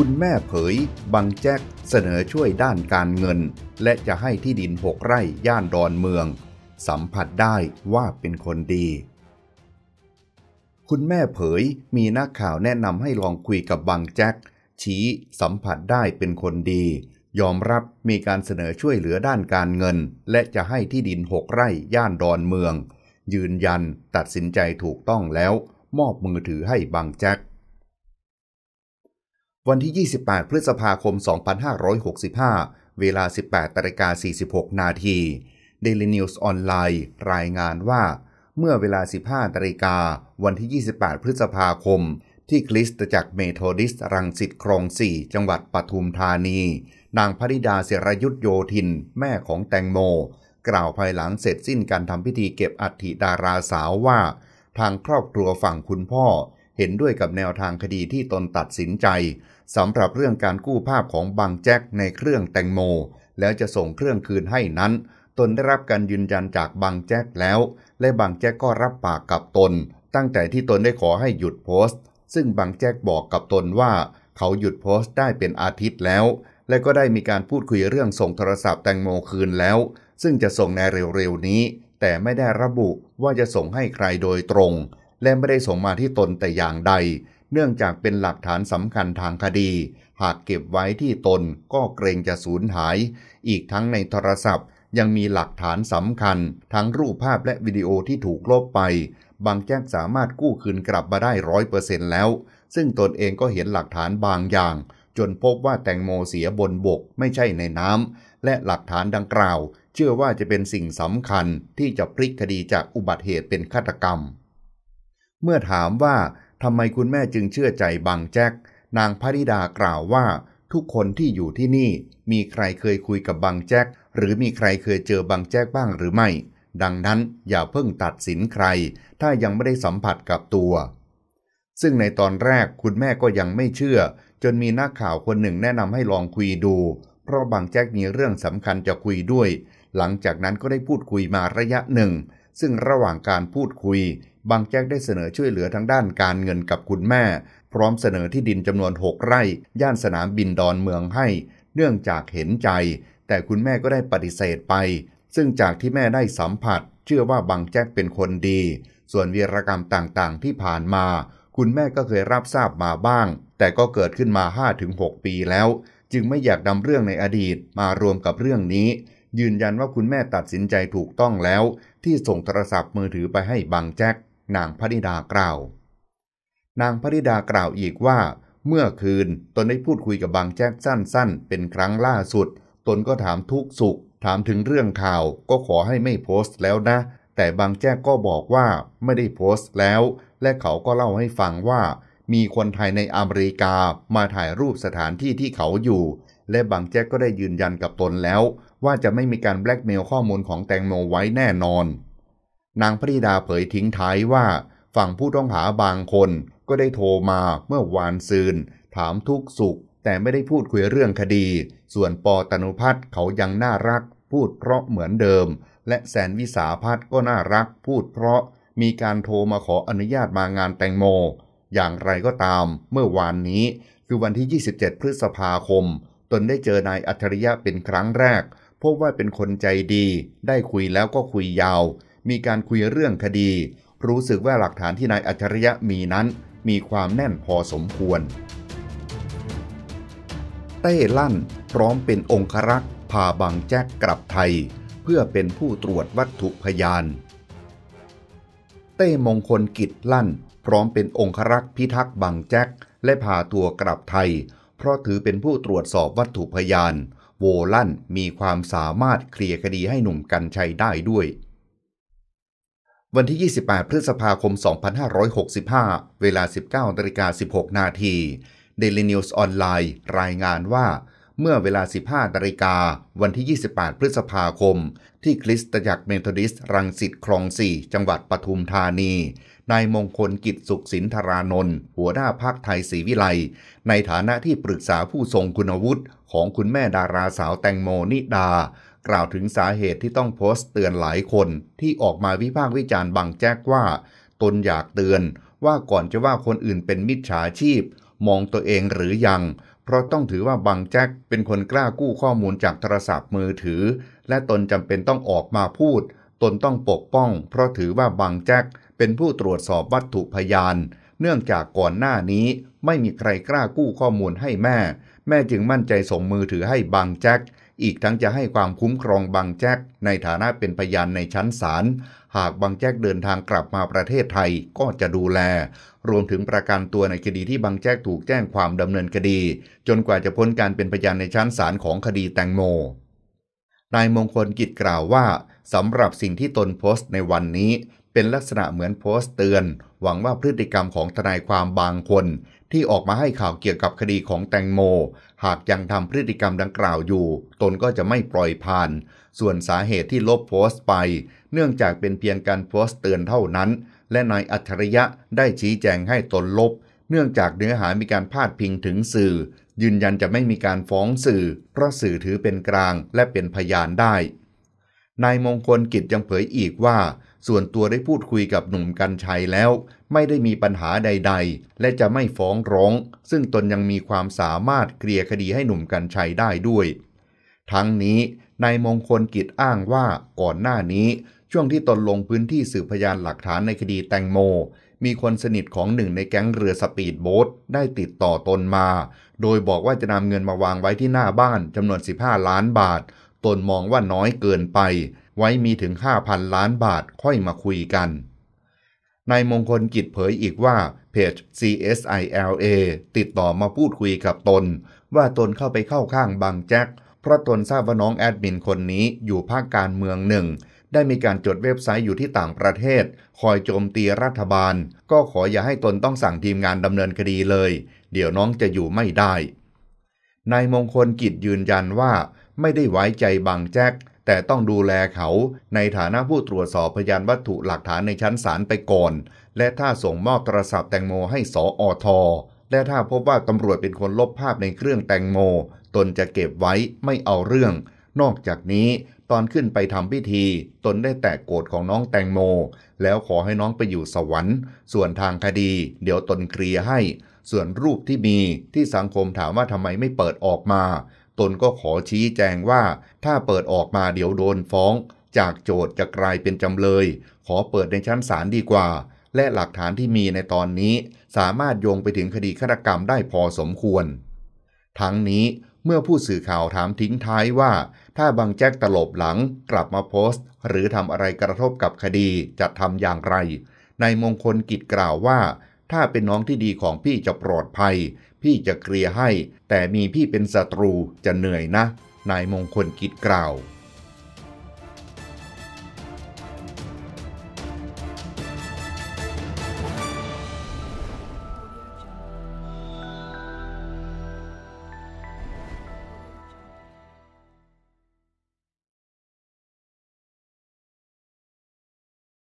คุณแม่เผยบังแจ็คเสนอช่วยด้านการเงิน และจะให้ที่ดินหกไร่ย่านดอนเมือง สัมผัสได้ว่าเป็นคนดี คุณแม่เผยมีนักข่าวแนะนำให้ลองคุยกับบังแจ็คชี้สัมผัสได้เป็นคนดี ยอมรับมีการเสนอช่วยเหลือด้านการเงิน และจะให้ที่ดินหกไร่ย่านดอนเมือง ยืนยันตัดสินใจถูกต้องแล้ว มอบมือถือให้บังแจ็ควันที่ 28 พฤษภาคม 2565 เวลา 18ตรกา46 นาที Daily News ออนไลน์รายงานว่า เมื่อเวลา 15 ตรกาวันที่ 28 พฤษภาคม ที่คริสตจักรเมโทดิสรังสิตครองสี่จังหวัดปทุมธานี นางพริดาเสรยุทธโยธิน แม่ของแตงโม กล่าวภายหลังเสร็จสิ้นการทำพิธีเก็บอัฐิดาราสาวว่า ทางครอบครัวฝั่งคุณพ่อเห็นด้วยกับแนวทางคดีที่ตนตัดสินใจ สำหรับเรื่องการกู้ภาพของบางแจ็คในเครื่องแตงโม แล้วจะส่งเครื่องคืนให้นั้น ตนได้รับการยืนยันจากบางแจ็คแล้ว และบางแจ็คก็รับปากกับตน ตั้งแต่ที่ตนได้ขอให้หยุดโพสต์ ซึ่งบางแจ็คบอกกับตนว่า เขาหยุดโพสต์ได้เป็นอาทิตย์แล้ว และก็ได้มีการพูดคุยเรื่องส่งโทรศัพท์แตงโมคืนแล้ว ซึ่งจะส่งในเร็วๆนี้ แต่ไม่ได้ระบุว่าจะส่งให้ใครโดยตรงและไม่ได้ส่งมาที่ตนแต่อย่างใด เนื่องจากเป็นหลักฐานสำคัญทางคดี หากเก็บไว้ที่ตนก็เกรงจะสูญหาย อีกทั้งในโทรศัพท์ ยังมีหลักฐานสำคัญ ทั้งรูปภาพและวิดีโอที่ถูกลบไป บางแจ้งสามารถกู้คืนกลับมาได้ร้อยเปอร์เซ็นต์แล้ว ซึ่งตนเองก็เห็นหลักฐานบางอย่าง จนพบว่าแตงโมเสียบนบกไม่ใช่ในน้ำและหลักฐานดังกล่าว เชื่อว่าจะเป็นสิ่งสำคัญที่จะพลิกคดีจากอุบัติเหตุเป็นฆาตกรรมเมื่อถามว่าทำไมคุณแม่จึงเชื่อใจบางแจ็คนางพริดากล่าวว่า ทุกคนที่อยู่ที่นี่ มีใครเคยคุยกับบางแจ็คหรือมีใครเคยเจอบางแจ็คบ้างหรือไม่ ดังนั้นอย่าเพิ่งตัดสินใคร ถ้ายังไม่ได้สัมผัสกับตัว ซึ่งในตอนแรกคุณแม่ก็ยังไม่เชื่อ จนมีนักข่าวคนหนึ่งแนะนำให้ลองคุยดู เพราะบางแจ็คมีเรื่องสำคัญจะคุยด้วย หลังจากนั้นก็ได้พูดคุยมาระยะหนึ่ง ซึ่งระหว่างการพูดคุยบางแจ้งได้เสนอช่วยเหลือทางด้านการเงินกับคุณแม่ พร้อมเสนอที่ดินจำนวน 6ไร่ ย่านสนามบินดอนเมืองให้ เนื่องจากเห็นใจ แต่คุณแม่ก็ได้ปฏิเสธไป ซึ่งจากที่แม่ได้สัมผัสเชื่อว่าบางแจ๊กเป็นคนดี ส่วนวีรกรรมต่างๆที่ผ่านมา คุณแม่ก็เคยรับทราบมาบ้าง แต่ก็เกิดขึ้นมา 5-6 ปีแล้ว จึงไม่อยากนำเรื่องในอดีตมารวมกับเรื่องนี้ ยืนยันว่าคุณแม่ตัดสินใจถูกต้องแล้ว ที่ส่งโทรศัพท์มือถือไปให้บางแจ็คนางพริดากล่าว นางพริดากล่าวอีกว่า เมื่อคืนตนได้พูดคุยกับบางแจ๊กสั้นๆ เป็นครั้งล่าสุด ตนก็ถามทุกสุข ถามถึงเรื่องข่าว ก็ขอให้ไม่โพสต์แล้วนะ แต่บางแจ๊กก็บอกว่าไม่ได้โพสต์แล้ว และเขาก็เล่าให้ฟังว่า มีคนไทยในอเมริกามาถ่ายรูปสถานที่ที่เขาอยู่ และบางแจ๊กก็ได้ยืนยันกับตนแล้ว ว่าจะไม่มีการแบล็กเมลข้อมูลของแตงโมไว้แน่นอนนางพริดาเผยทิ้งท้ายว่า ฝั่งผู้ต้องหาบางคน ก็ได้โทรมาเมื่อวานซืน ถามทุกสุข แต่ไม่ได้พูดคุยเรื่องคดี ส่วนปอตนุพัฒน์เขายังน่ารัก พูดเพราะเหมือนเดิม และแสนวิสาพัฒน์ก็น่ารัก พูดเพราะมีการโทรมาขออนุญาตมางานแตงโม อย่างไรก็ตาม เมื่อวานนี้คือวันที่ 27 พฤษภาคม ตนได้เจอนายอัจฉริยะเป็นครั้งแรก พบว่าเป็นคนใจดี ได้คุยแล้วก็คุยยาวมีการคุยเรื่องคดี รู้สึกว่าหลักฐานที่นายอัจฉริยะมีนั้น มีความแน่นพอสมควร เต้ลั่นพร้อมเป็นองครักษ์พาบังแจ็คกลับไทย เพื่อเป็นผู้ตรวจวัตถุพยาน เต้มงคลกิจลั่นพร้อมเป็นองครักษ์พิทักษ์บังแจ็คและพาตัวกลับไทย เพราะถือเป็นผู้ตรวจสอบวัตถุพยาน โวลั่นมีความสามารถเคลียร์คดีให้หนุ่มกันชัยได้ด้วยวันที่ 28 พฤษภาคม 2565 เวลา 19นาิกา16นาที เดลินิวส์ออนไลน์ รายงานว่า เมื่อเวลา 15นาฬิกา วันที่ 28 พฤษภาคม ที่คริสตจักรเมทอดิสรังสิต คลองสี่จังหวัดปทุมธานี นายมงคลกิจสุขสินธารานนท์หัวหน้าพักไทยศรีวิไล ในฐานะที่ปรึกษาผู้ทรงคุณวุฒิของคุณแม่ดาราสาวแตงโมนิดากล่าวถึงสาเหตุที่ต้องโพสต์เตือนหลายคน ที่ออกมาวิพากษ์วิจารณ์บังแจ๊กว่า ตนอยากเตือนว่าก่อนจะว่าคนอื่นเป็นมิจฉาชีพ มองตัวเองหรือยังเพราะต้องถือว่าบังแจ๊กเป็นคนกล้ากู้ข้อมูลจากโทรศัพท์มือถือ และตนจำเป็นต้องออกมาพูด ตนต้องปกป้อง เพราะถือว่าบังแจ๊กเป็นผู้ตรวจสอบวัตถุพยาน เนื่องจากก่อนหน้านี้ไม่มีใครกล้ากู้ข้อมูลให้แม่ แม่จึงมั่นใจส่งมือถือให้บังแจ็คอีกทั้งจะให้ความคุ้มครองบางแจ็คในฐานะเป็นพยานในชั้นศาลหากบางแจ็คเดินทางกลับมาประเทศไทยก็จะดูแล รวมถึงประกันตัวในคดีที่บางแจ็คถูกแจ้งความดำเนินคดี จนกว่าจะพ้นการเป็นพยานในชั้นศาลของคดีแตงโมนายมงคลกิจกล่าวว่าสำหรับสิ่งที่ตนโพสต์ในวันนี้ เป็นลักษณะเหมือนโพสต์เตือน หวังว่าพฤติกรรมของทนายความบางคนที่ออกมาให้ข่าวเกี่ยวกับคดีของแตงโม หากยังทำพฤติกรรมดังกล่าวอยู่ตนก็จะไม่ปล่อยผ่าน ส่วนสาเหตุที่ลบโพสต์ไป เนื่องจากเป็นเพียงการโพสต์เตือนเท่านั้น และนายอัจฉริยะได้ชี้แจงให้ตนลบ เนื่องจากเนื้อหามีการพาดพิงถึงสื่อ ยืนยันจะไม่มีการฟ้องสื่อ เพราะสื่อถือเป็นกลางและเป็นพยานได้ นายมงคลกิจยังเผยอีกว่าส่วนตัวได้พูดคุยกับหนุ่มกัญชัยแล้ว ไม่ได้มีปัญหาใด ๆ และจะไม่ฟ้องร้อง ซึ่งตนยังมีความสามารถเคลียร์คดีให้หนุ่มกัญชัยได้ด้วย ทั้งนี้นายมงคลกิจอ้างว่าก่อนหน้านี้ ช่วงที่ตนลงพื้นที่สืบพยานหลักฐานในคดีแตงโม มีคนสนิทของหนึ่งในแก๊งเรือสปีดโบ๊ทได้ติดต่อตนมา โดยบอกว่าจะนำเงินมาวางไว้ที่หน้าบ้านจำนวน15ล้านบาท ตนมองว่าน้อยเกินไปไว้มีถึง 5,000 ล้านบาทค่อยมาคุยกันนายมงคลกิจเผยอีกว่าเพจ CSILA ติดต่อมาพูดคุยกับตน ว่าตนเข้าไปเข้าข้างบางแจ็คเพราะตนทราบว่าน้องแอดมินคนนี้อยู่ภาคการเมืองหนึ่ง ได้มีการจดเว็บไซต์อยู่ที่ต่างประเทศ คอยโจมตีรัฐบาล ก็ขออย่าให้ตนต้องสั่งทีมงานดำเนินคดีเลย เดี๋ยวน้องจะอยู่ไม่ได้นายมงคลกิจยืนยันว่า ไม่ได้ไว้ใจบางแจ็คแต่ต้องดูแลเขาในฐานะผู้ตรวจสอบพยานวัตถุหลักฐานในชั้นศาลไปก่อน และถ้าส่งมอบโทรศัพท์แตงโมให้สออทอ และถ้าพบว่าตำรวจเป็นคนลบภาพในเครื่องแตงโม ตนจะเก็บไว้ไม่เอาเรื่อง นอกจากนี้ ตอนขึ้นไปทำพิธี ตนได้แตะโกรธของน้องแตงโม แล้วขอให้น้องไปอยู่สวรรค์ ส่วนทางคดีเดี๋ยวตนเคลียร์ให้ ส่วนรูปที่มี ที่สังคมถามว่าทำไมไม่เปิดออกมาตนก็ขอชี้แจงว่า ถ้าเปิดออกมาเดี๋ยวโดนฟ้อง จากโจท์จะกลายเป็นจำเลย ขอเปิดในชั้นศาลดีกว่า และหลักฐานที่มีในตอนนี้ สามารถโยงไปถึงคดีฆาตกรรมได้พอสมควร ทั้งนี้เมื่อผู้สื่อข่าวถามทิ้งท้ายว่า ถ้าบางแจ็คตลบหลัง กลับมาโพสต์ หรือทำอะไรกระทบกับคดีจะทำอย่างไรนายมงคลกิจกล่าวว่า ถ้าเป็นน้องที่ดีของพี่จะปลอดภัยพี่จะเคลียร์ให้ แต่มีพี่เป็นศัตรูจะเหนื่อยนะ นายมงคลกิจกล่าว